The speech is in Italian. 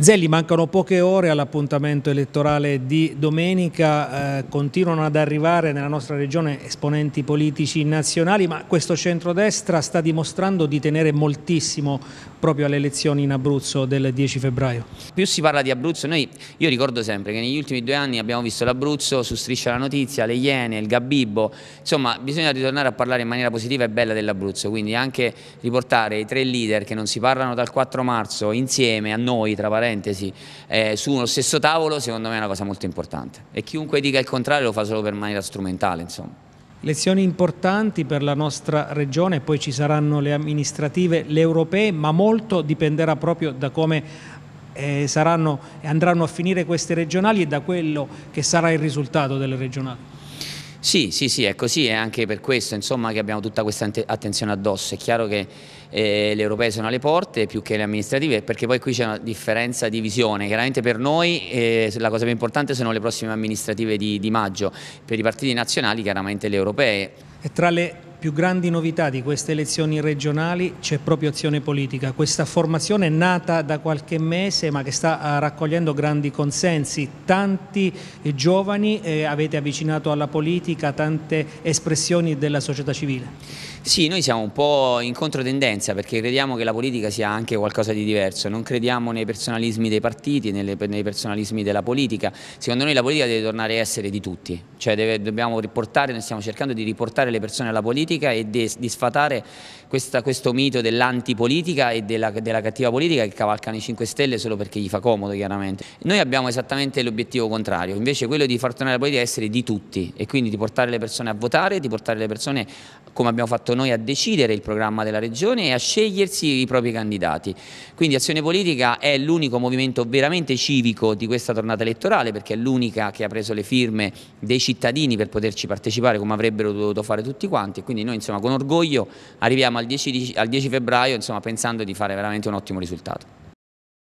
Zelli, mancano poche ore all'appuntamento elettorale di domenica, eh, continuano ad arrivare nella nostra regione esponenti politici nazionali, ma questo centrodestra sta dimostrando di tenere moltissimo proprio alle elezioni in Abruzzo del 10 febbraio. Più si parla di Abruzzo, noi, io ricordo sempre che negli ultimi due anni abbiamo visto l'Abruzzo su Striscia la Notizia, le Iene, il Gabibbo, insomma bisogna ritornare a parlare in maniera positiva e bella dell'Abruzzo, quindi anche riportare i tre leader che non si parlano dal 4 marzo insieme a noi, tra parenti, parentesi, eh, su uno stesso tavolo secondo me è una cosa molto importante e chiunque dica il contrario lo fa solo per maniera strumentale. Insomma. Lezioni importanti per la nostra regione, poi ci saranno le amministrative, le europee, ma molto dipenderà proprio da come eh, saranno, andranno a finire queste regionali e da quello che sarà il risultato delle regionali. Sì, sì, sì, è così è anche per questo insomma, che abbiamo tutta questa attenzione addosso. È chiaro che eh, le europee sono alle porte più che le amministrative perché poi qui c'è una differenza di visione. Chiaramente per noi eh, la cosa più importante sono le prossime amministrative di, di maggio, per i partiti nazionali chiaramente le europee. E tra le più grandi novità di queste elezioni regionali c'è proprio azione politica. Questa formazione è nata da qualche mese ma che sta eh, raccogliendo grandi consensi. Tanti eh, giovani eh, avete avvicinato alla politica, tante espressioni della società civile. Sì, noi siamo un po' in controtendenza perché crediamo che la politica sia anche qualcosa di diverso. Non crediamo nei personalismi dei partiti, nei personalismi della politica. Secondo noi la politica deve tornare a essere di tutti. Cioè deve, dobbiamo riportare, noi stiamo cercando di riportare le persone alla politica politica e di, di sfatare questa, questo mito dell'antipolitica e della, della, cattiva politica che cavalcano i 5 Stelle solo perché gli fa comodo chiaramente. Noi abbiamo esattamente l'obiettivo contrario, invece quello di far tornare la politica a essere di tutti e quindi di portare le persone a votare, di portare le persone, come abbiamo fatto noi, a decidere il programma della regione e a scegliersi i propri candidati. Quindi Azione Politica è l'unico movimento veramente civico di questa tornata elettorale perché è l'unica che ha preso le firme dei cittadini per poterci partecipare come avrebbero dovuto fare tutti quanti e quindi quindi noi insomma, con orgoglio arriviamo al 10, al 10 febbraio insomma, pensando di fare veramente un ottimo risultato.